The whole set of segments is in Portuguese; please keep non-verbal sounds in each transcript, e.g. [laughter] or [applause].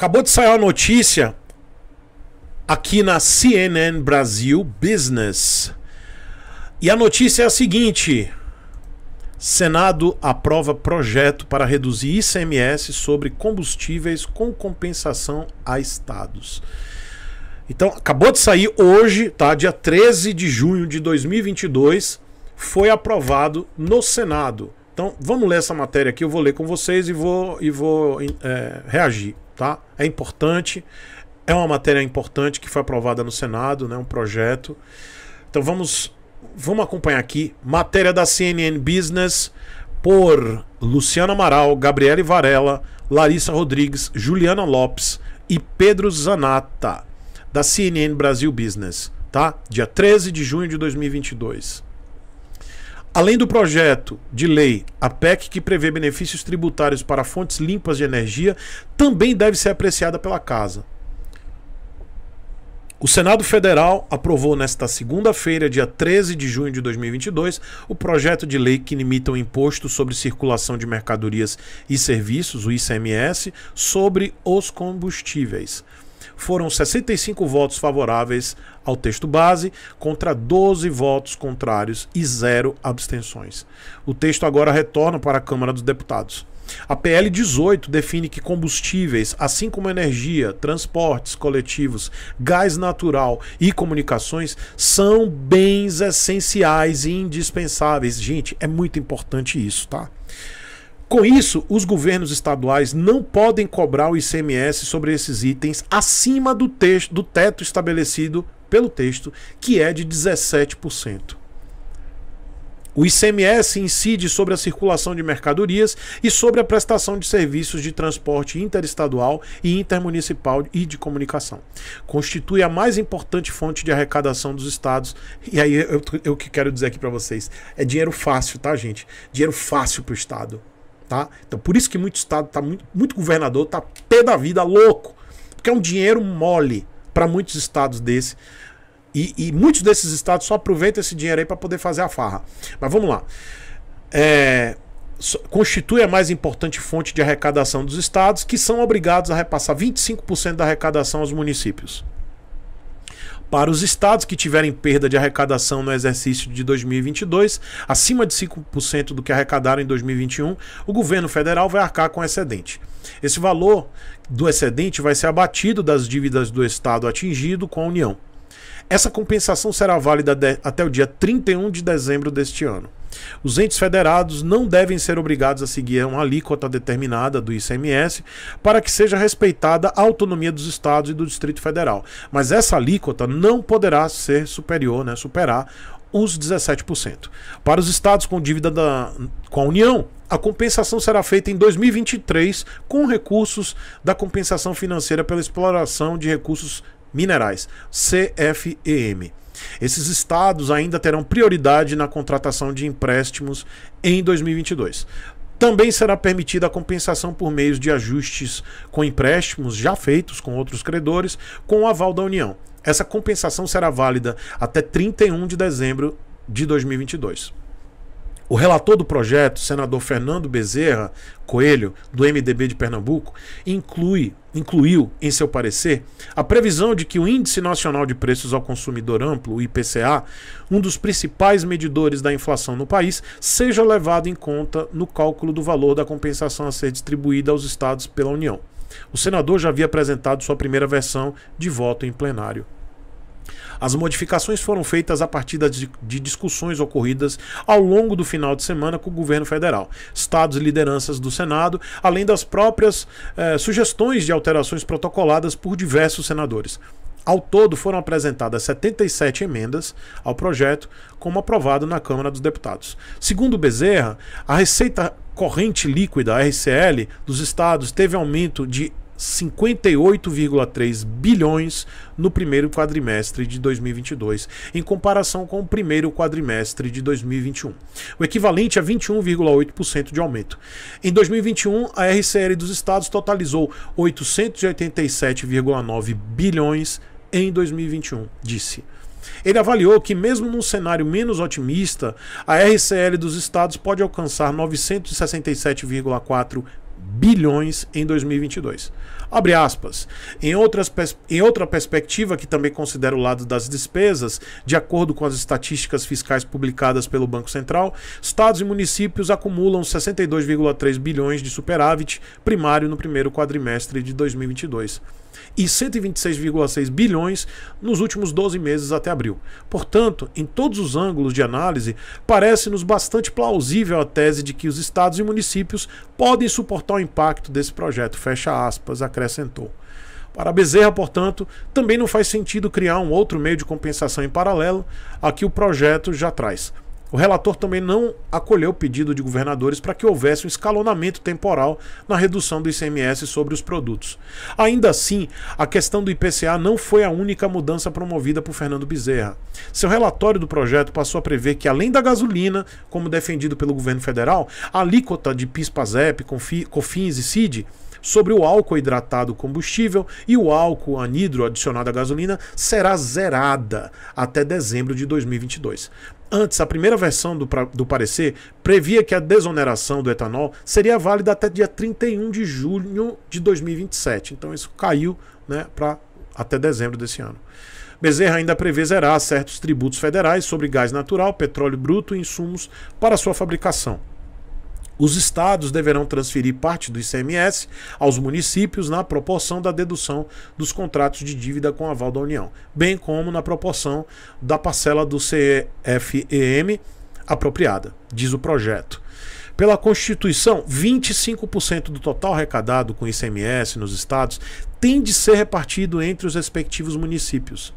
Acabou de sair uma notícia aqui na CNN Brasil Business. E a notícia é a seguinte: Senado aprova projeto para reduzir ICMS sobre combustíveis com compensação a estados. Então, acabou de sair hoje, tá? Dia 13 de junho de 2022, foi aprovado no Senado. Então, vamos ler essa matéria aqui, eu vou ler com vocês e vou, e vou é, reagir tá? É importante, é uma matéria importante que foi aprovada no Senado, né? Um projeto. Então vamos vamos acompanhar aqui matéria da CNN Business por Luciana Amaral, Gabriele Varela, Larissa Rodrigues, Juliana Lopes e Pedro Zanata da CNN Brasil Business, tá? Dia 13 de junho de 2022. Além do projeto de lei, a PEC que prevê benefícios tributários para fontes limpas de energia também deve ser apreciada pela Casa. O Senado Federal aprovou nesta segunda-feira, dia 13 de junho de 2022, o projeto de lei que limita o imposto sobre circulação de mercadorias e serviços, o ICMS, sobre os combustíveis foram 65 votos favoráveis ao texto base, contra 12 votos contrários e zero abstenções. O texto agora retorna para a Câmara dos Deputados. A PL 18 define que combustíveis, assim como energia, transportes coletivos, gás natural e comunicações, são bens essenciais e indispensáveis. Gente, é muito importante isso, tá? Com isso, os governos estaduais não podem cobrar o ICMS sobre esses itens acima do, texto, do teto estabelecido pelo texto, que é de 17%. O ICMS incide sobre a circulação de mercadorias e sobre a prestação de serviços de transporte interestadual e intermunicipal e de comunicação. Constitui a mais importante fonte de arrecadação dos estados. E aí eu, eu que quero dizer aqui para vocês, é dinheiro fácil, tá, gente? Dinheiro fácil para o estado. Tá? Então por isso que muito estado tá muito, muito governador tá pé da vida louco, porque é um dinheiro mole para muitos estados desse. E, e, muitos desses estados só aproveitam esse dinheiro aí para poder fazer a farra. Mas vamos lá. É, constitui a mais importante fonte de arrecadação dos estados, que são obrigados a repassar 25% da arrecadação aos municípios. Para os estados que tiverem perda de arrecadação no exercício de 2022, acima de 5% do que arrecadaram em 2021, o governo federal vai arcar com excedente. Esse valor do excedente vai ser abatido das dívidas do estado atingido com a União. Essa compensação será válida até o dia 31 de dezembro deste ano. Os entes federados não devem ser obrigados a seguir uma alíquota determinada do ICMS para que seja respeitada a autonomia dos estados e do Distrito Federal. Mas essa alíquota não poderá ser superior, né, superar os 17%. Para os estados com dívida da, com a União, a compensação será feita em 2023 com recursos da compensação financeira pela exploração de recursos minerais, CFEM. Esses estados ainda terão prioridade na contratação de empréstimos em 2022. Também será permitida a compensação por meios de ajustes com empréstimos já feitos com outros credores, com o aval da União. Essa compensação será válida até 31 de dezembro de 2022. O relator do projeto, senador Fernando Bezerra Coelho, do MDB de Pernambuco, inclui, incluiu em seu parecer a previsão de que o Índice Nacional de Preços ao Consumidor Amplo, o IPCA, um dos principais medidores da inflação no país, seja levado em conta no cálculo do valor da compensação a ser distribuída aos estados pela União. O senador já havia apresentado sua primeira versão de voto em plenário. As modificações foram feitas a partir de discussões ocorridas ao longo do final de semana com o governo federal, estados e lideranças do Senado, além das próprias eh, sugestões de alterações protocoladas por diversos senadores. Ao todo foram apresentadas 77 emendas ao projeto, como aprovado na Câmara dos Deputados. Segundo Bezerra, a receita corrente líquida, RCL, dos estados teve aumento de 58,3 bilhões no primeiro quadrimestre de 2022, em comparação com o primeiro quadrimestre de 2021, o equivalente a 21,8% de aumento. Em 2021, a RCL dos estados totalizou 887,9 bilhões em 2021, disse. Ele avaliou que, mesmo num cenário menos otimista, a RCL dos estados pode alcançar 967,4 bilhões em 2022. Abre aspas. Em, outras, em outra perspectiva, que também considera o lado das despesas, de acordo com as estatísticas fiscais publicadas pelo Banco Central, estados e municípios acumulam 62,3 bilhões de superávit primário no primeiro quadrimestre de 2022 e 126,6 bilhões nos últimos 12 meses até abril. Portanto, em todos os ângulos de análise, parece-nos bastante plausível a tese de que os estados e municípios podem suportar o impacto desse projeto, fecha aspas, acrescentou. Para Bezerra, portanto, também não faz sentido criar um outro meio de compensação em paralelo a que o projeto já traz. O relator também não acolheu o pedido de governadores para que houvesse um escalonamento temporal na redução do ICMS sobre os produtos. Ainda assim, a questão do IPCA não foi a única mudança promovida por Fernando Bezerra. Seu relatório do projeto passou a prever que, além da gasolina, como defendido pelo governo federal, a alíquota de PIS-PASEP, COFINS e CID sobre o álcool hidratado combustível e o álcool anidro adicionado à gasolina será zerada até dezembro de 2022. Antes, a primeira versão do, do parecer previa que a desoneração do etanol seria válida até dia 31 de junho de 2027. Então isso caiu né, para até dezembro desse ano. Bezerra ainda prevê zerar certos tributos federais sobre gás natural, petróleo bruto e insumos para sua fabricação. Os estados deverão transferir parte do ICMS aos municípios na proporção da dedução dos contratos de dívida com aval da União, bem como na proporção da parcela do CFEM apropriada, diz o projeto. Pela Constituição, 25% do total arrecadado com ICMS nos estados tem de ser repartido entre os respectivos municípios.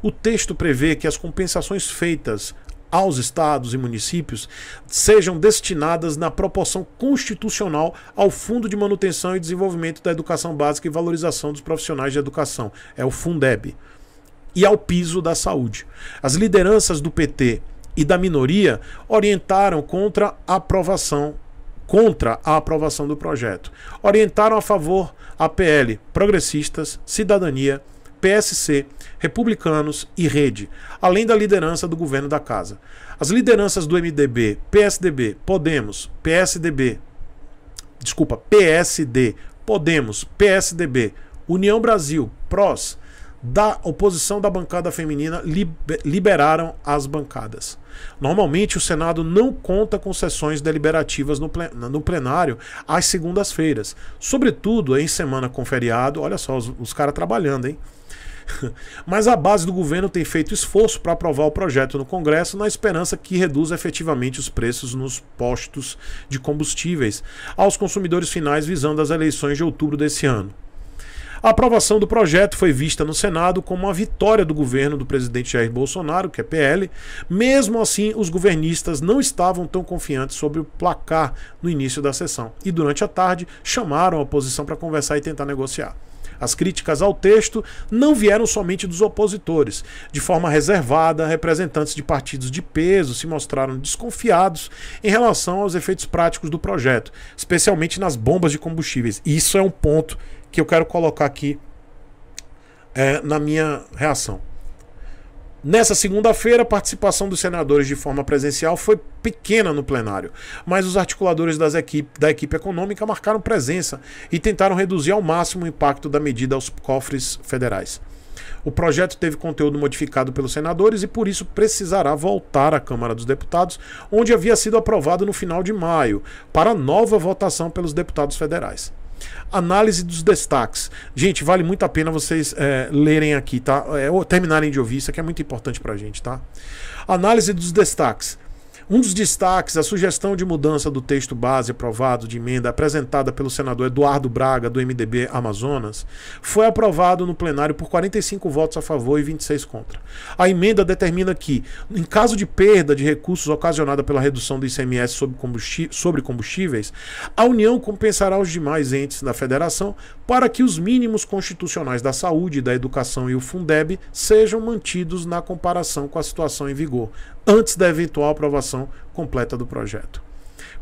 O texto prevê que as compensações feitas aos estados e municípios sejam destinadas na proporção constitucional ao Fundo de Manutenção e Desenvolvimento da Educação Básica e Valorização dos Profissionais de Educação, é o Fundeb, e ao piso da saúde. As lideranças do PT e da minoria orientaram contra a aprovação contra a aprovação do projeto. Orientaram a favor a PL, progressistas, cidadania, PSC, republicanos e Rede, além da liderança do governo da casa. As lideranças do MDB, PSDB, Podemos, PSDB, desculpa, PSD, Podemos, PSDB, União Brasil, PROS, da oposição da bancada feminina liberaram as bancadas. Normalmente, o Senado não conta com sessões deliberativas no plenário às segundas-feiras, sobretudo em semana com feriado. Olha só, os, os caras trabalhando, hein? [laughs] Mas a base do governo tem feito esforço para aprovar o projeto no Congresso na esperança que reduza efetivamente os preços nos postos de combustíveis aos consumidores finais visando as eleições de outubro desse ano. A aprovação do projeto foi vista no Senado como uma vitória do governo do presidente Jair Bolsonaro, que é PL. Mesmo assim, os governistas não estavam tão confiantes sobre o placar no início da sessão e, durante a tarde, chamaram a oposição para conversar e tentar negociar. As críticas ao texto não vieram somente dos opositores. De forma reservada, representantes de partidos de peso se mostraram desconfiados em relação aos efeitos práticos do projeto, especialmente nas bombas de combustíveis. Isso é um ponto que eu quero colocar aqui é, na minha reação. Nessa segunda-feira, a participação dos senadores de forma presencial foi pequena no plenário, mas os articuladores das equipe, da equipe econômica marcaram presença e tentaram reduzir ao máximo o impacto da medida aos cofres federais. O projeto teve conteúdo modificado pelos senadores e por isso precisará voltar à Câmara dos Deputados, onde havia sido aprovado no final de maio, para nova votação pelos deputados federais. Análise dos destaques. Gente, vale muito a pena vocês é, lerem aqui, tá? É, ou terminarem de ouvir, isso aqui é muito importante pra gente, tá? Análise dos destaques. Um dos destaques, a sugestão de mudança do texto base aprovado de emenda apresentada pelo senador Eduardo Braga, do MDB Amazonas, foi aprovado no plenário por 45 votos a favor e 26 contra. A emenda determina que, em caso de perda de recursos ocasionada pela redução do ICMS sobre, combustíveis, a União compensará os demais entes da Federação para que os mínimos constitucionais da saúde, da educação e o Fundeb sejam mantidos na comparação com a situação em vigor antes da eventual aprovação completa do projeto.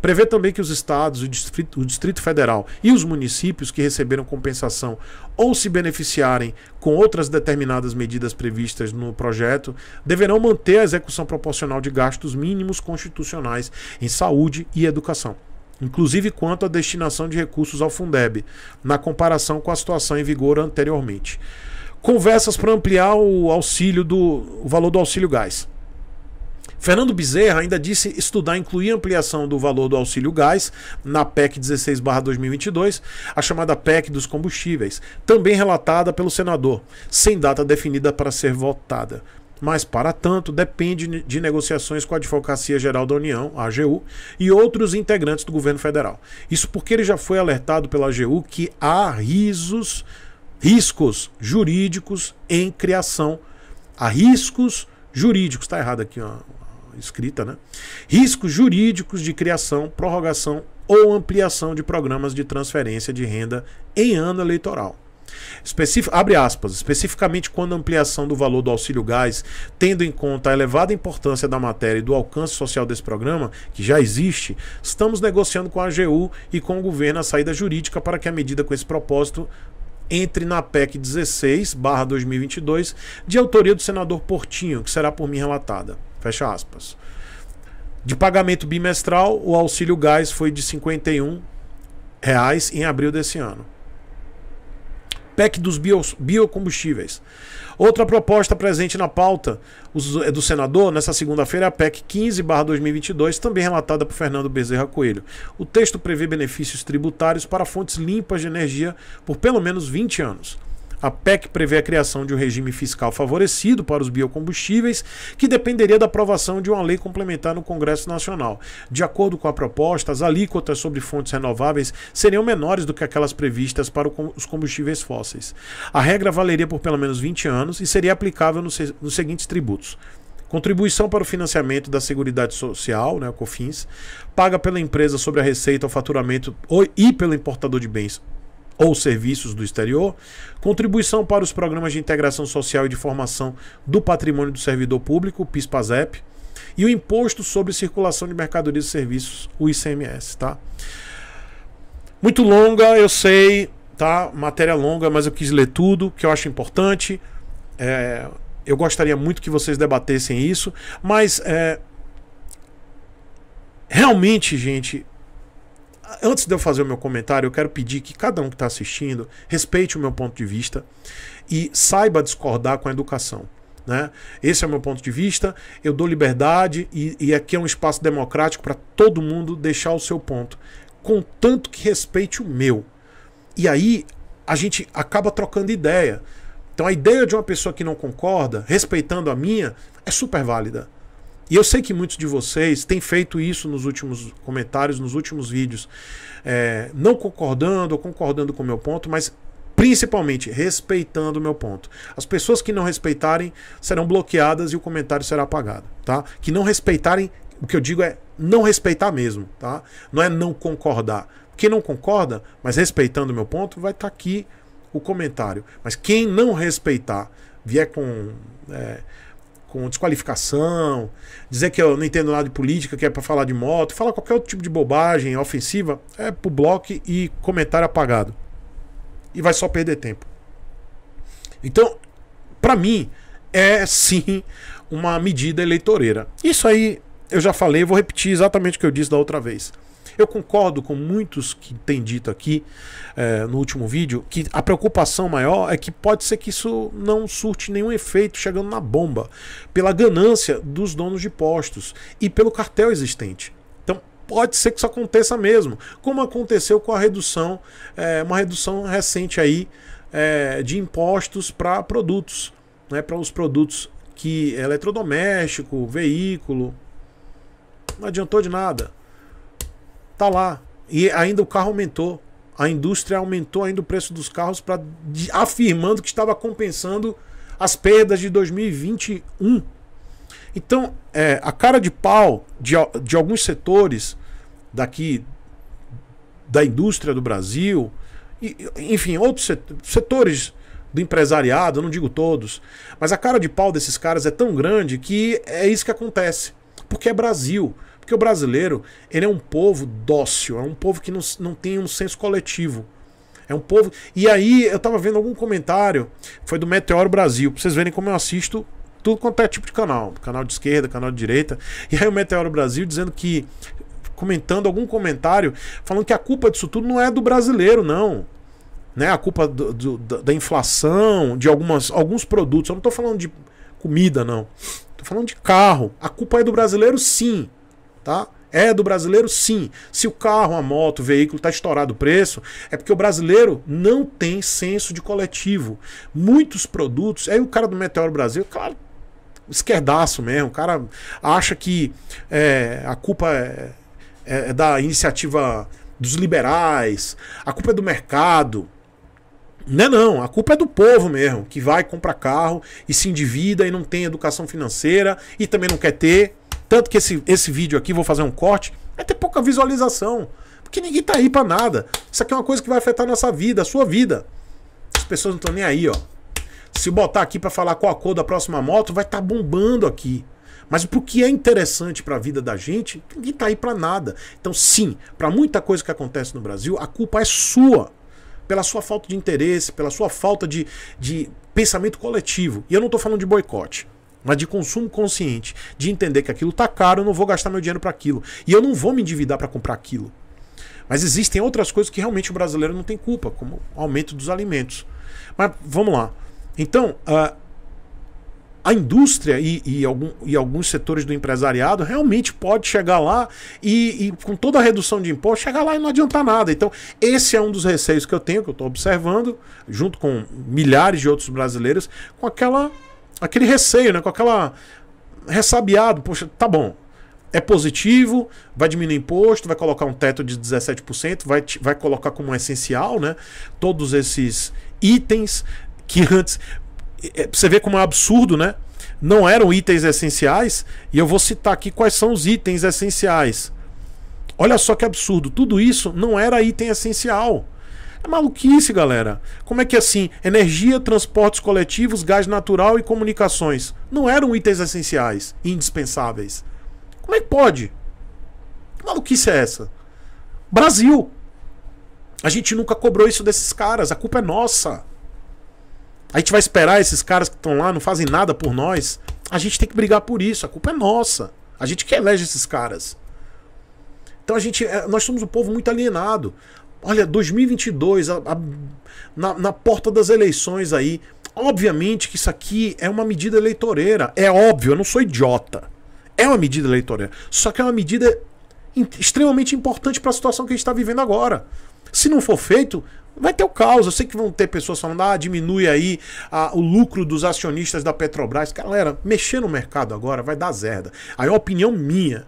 Prevê também que os estados, o Distrito, o Distrito, Federal e os municípios que receberam compensação ou se beneficiarem com outras determinadas medidas previstas no projeto deverão manter a execução proporcional de gastos mínimos constitucionais em saúde e educação. Inclusive quanto à destinação de recursos ao Fundeb, na comparação com a situação em vigor anteriormente. Conversas para ampliar o auxílio do o valor do auxílio gás. Fernando Bezerra ainda disse estudar incluir ampliação do valor do auxílio gás na PEC 16/2022, a chamada PEC dos combustíveis, também relatada pelo senador, sem data definida para ser votada mas para tanto depende de negociações com a Advocacia Geral da União, a AGU, e outros integrantes do governo federal. Isso porque ele já foi alertado pela AGU que há risos, riscos jurídicos em criação. Há riscos jurídicos, está errado aqui ó, escrita, né? Riscos jurídicos de criação, prorrogação ou ampliação de programas de transferência de renda em ano eleitoral. Especif abre aspas, especificamente quando a ampliação do valor do auxílio gás, tendo em conta a elevada importância da matéria e do alcance social desse programa, que já existe, estamos negociando com a AGU e com o governo a saída jurídica para que a medida com esse propósito entre na PEC 16/2022, de autoria do senador Portinho, que será por mim relatada. Fecha aspas. De pagamento bimestral, o auxílio gás foi de R$ 51 reais em abril desse ano. PEC dos biocombustíveis. Outra proposta presente na pauta é do senador nessa segunda-feira é a PEC 15/2022, também relatada por Fernando Bezerra Coelho. O texto prevê benefícios tributários para fontes limpas de energia por pelo menos 20 anos. A PEC prevê a criação de um regime fiscal favorecido para os biocombustíveis, que dependeria da aprovação de uma lei complementar no Congresso Nacional. De acordo com a proposta, as alíquotas sobre fontes renováveis seriam menores do que aquelas previstas para os combustíveis fósseis. A regra valeria por pelo menos 20 anos e seria aplicável nos seguintes tributos: contribuição para o financiamento da Seguridade Social, né, o COFINS, paga pela empresa sobre a receita ou faturamento e pelo importador de bens ou serviços do exterior, contribuição para os programas de integração social e de formação do patrimônio do servidor público, PIS/PASEP, e o imposto sobre circulação de mercadorias e serviços, o ICMS, tá? Muito longa, eu sei, tá? Matéria longa, mas eu quis ler tudo, que eu acho importante. É, eu gostaria muito que vocês debatessem isso, mas é, realmente, gente, antes de eu fazer o meu comentário, eu quero pedir que cada um que está assistindo respeite o meu ponto de vista e saiba discordar com a educação. Né? Esse é o meu ponto de vista. Eu dou liberdade e, e aqui é um espaço democrático para todo mundo deixar o seu ponto, contanto que respeite o meu. E aí a gente acaba trocando ideia. Então a ideia de uma pessoa que não concorda, respeitando a minha, é super válida. E eu sei que muitos de vocês têm feito isso nos últimos comentários, nos últimos vídeos, é, não concordando ou concordando com o meu ponto, mas principalmente respeitando o meu ponto. As pessoas que não respeitarem serão bloqueadas e o comentário será apagado, tá? Que não respeitarem, o que eu digo é não respeitar mesmo, tá? Não é não concordar. Quem não concorda, mas respeitando o meu ponto, vai estar tá aqui o comentário. Mas quem não respeitar, vier com. É, com desqualificação, dizer que eu não entendo nada de política, que é para falar de moto, falar qualquer outro tipo de bobagem ofensiva, é pro bloco e comentário apagado. E vai só perder tempo. Então, para mim, é sim uma medida eleitoreira. Isso aí eu já falei, vou repetir exatamente o que eu disse da outra vez. Eu concordo com muitos que têm dito aqui é, no último vídeo que a preocupação maior é que pode ser que isso não surte nenhum efeito chegando na bomba, pela ganância dos donos de postos e pelo cartel existente Então pode ser que isso aconteça mesmo, como aconteceu com a redução, é, uma redução recente aí é, de impostos para produtos, né, para os produtos que eletrodoméstico, veículo, não adiantou de nada. Tá lá. E ainda o carro aumentou. A indústria aumentou ainda o preço dos carros para afirmando que estava compensando as perdas de 2021. Então, é, a cara de pau de, de alguns setores daqui da indústria do Brasil, e, enfim, outros setores do empresariado, eu não digo todos, mas a cara de pau desses caras é tão grande que é isso que acontece. Porque é Brasil, porque o brasileiro, ele é um povo dócil, é um povo que não, não tem um senso coletivo. É um povo. E aí, eu tava vendo algum comentário, foi do Meteoro Brasil, pra vocês verem como eu assisto tudo quanto é tipo de canal. Canal de esquerda, canal de direita. [laughs] E aí o Meteoro Brasil dizendo que. Comentando algum comentário, falando que a culpa disso tudo não é do brasileiro, não. Né? A culpa do, do, da inflação, de algumas, alguns produtos. Eu não tô falando de comida, não. Tô falando de carro. A culpa é do brasileiro, sim tá? É do brasileiro? Sim. Se o carro, a moto, o veículo está estourado o preço, é porque o brasileiro não tem senso de coletivo. Muitos produtos. Aí o cara do Meteoro Brasil, claro, esquerdaço mesmo. O cara acha que é, a culpa é, é, é da iniciativa dos liberais, a culpa é do mercado. Não é não, a culpa é do povo mesmo, que vai, compra carro e se endivida e não tem educação financeira e também não quer ter. Tanto que esse, esse vídeo aqui, vou fazer um corte, vai é ter pouca visualização. Porque ninguém tá aí para nada. Isso aqui é uma coisa que vai afetar a nossa vida, a sua vida. As pessoas não estão nem aí, ó. Se botar aqui para falar qual a cor da próxima moto, vai estar tá bombando aqui. Mas pro que é interessante para a vida da gente, ninguém tá aí para nada. Então, sim, para muita coisa que acontece no Brasil, a culpa é sua. Pela sua falta de interesse, pela sua falta de, de pensamento coletivo. E eu não estou falando de boicote mas de consumo consciente, de entender que aquilo tá caro, eu não vou gastar meu dinheiro para aquilo e eu não vou me endividar para comprar aquilo. Mas existem outras coisas que realmente o brasileiro não tem culpa, como o aumento dos alimentos. Mas vamos lá. Então, uh, a indústria e, e, algum, e, alguns setores do empresariado realmente pode chegar lá e, e, com toda a redução de imposto, chegar lá e não adiantar nada. Então, esse é um dos receios que eu tenho, que eu estou observando, junto com milhares de outros brasileiros, com aquela aquele receio, né? Com aquela ressabiado, poxa, tá bom. É positivo, vai diminuir imposto, vai colocar um teto de 17%, vai, vai colocar como essencial, né? Todos esses itens que antes. É, você vê como é absurdo, né? Não eram itens essenciais, e eu vou citar aqui quais são os itens essenciais. Olha só que absurdo, tudo isso não era item essencial. É maluquice, galera. Como é que é assim? Energia, transportes coletivos, gás natural e comunicações não eram itens essenciais, indispensáveis. Como é que pode? Que maluquice é essa? Brasil! A gente nunca cobrou isso desses caras, a culpa é nossa. A gente vai esperar esses caras que estão lá, não fazem nada por nós. A gente tem que brigar por isso, a culpa é nossa. A gente que elege esses caras. Então a gente, é, nós somos um povo muito alienado. Olha, 2022, a, a, na, na porta das eleições aí. Obviamente que isso aqui é uma medida eleitoreira. É óbvio, eu não sou idiota. É uma medida eleitoreira. Só que é uma medida extremamente importante para a situação que a gente está vivendo agora. Se não for feito, vai ter o caos. Eu sei que vão ter pessoas falando, ah, diminui aí o lucro dos acionistas da Petrobras. Galera, mexer no mercado agora vai dar zerda. Aí é uma opinião minha.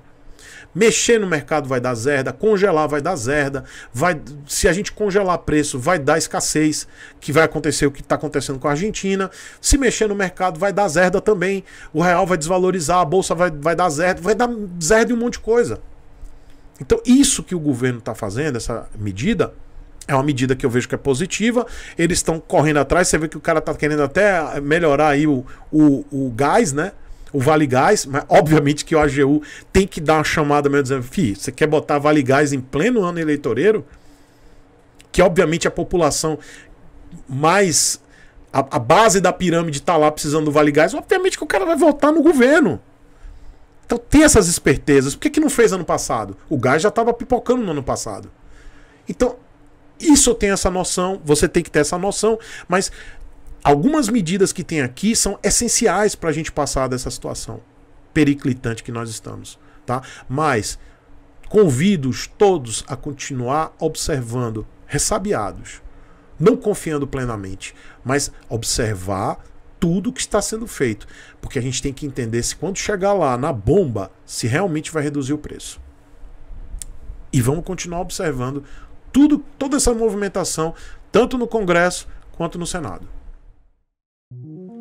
Mexer no mercado vai dar zerda, congelar vai dar zerda, vai, se a gente congelar preço, vai dar escassez, que vai acontecer o que está acontecendo com a Argentina. Se mexer no mercado, vai dar zerda também. O real vai desvalorizar, a bolsa vai, vai dar zerda, vai dar zerda e um monte de coisa. Então, isso que o governo está fazendo, essa medida, é uma medida que eu vejo que é positiva. Eles estão correndo atrás. Você vê que o cara está querendo até melhorar aí o, o, o gás, né? o Vale Gás, mas obviamente que o AGU tem que dar uma chamada mesmo dizendo, fi, você quer botar Vale Gás em pleno ano eleitoreiro? Que obviamente a população mais. A, a base da pirâmide está lá precisando do Vale Gás, obviamente que o cara vai votar no governo. Então tem essas espertezas. Por que, que não fez ano passado? O gás já estava pipocando no ano passado. Então, isso eu tenho essa noção, você tem que ter essa noção, mas algumas medidas que tem aqui são essenciais para a gente passar dessa situação periclitante que nós estamos, tá? Mas convido-os todos a continuar observando, ressabiados, não confiando plenamente, mas observar tudo que está sendo feito, porque a gente tem que entender se quando chegar lá na bomba, se realmente vai reduzir o preço. E vamos continuar observando tudo, toda essa movimentação, tanto no Congresso quanto no Senado.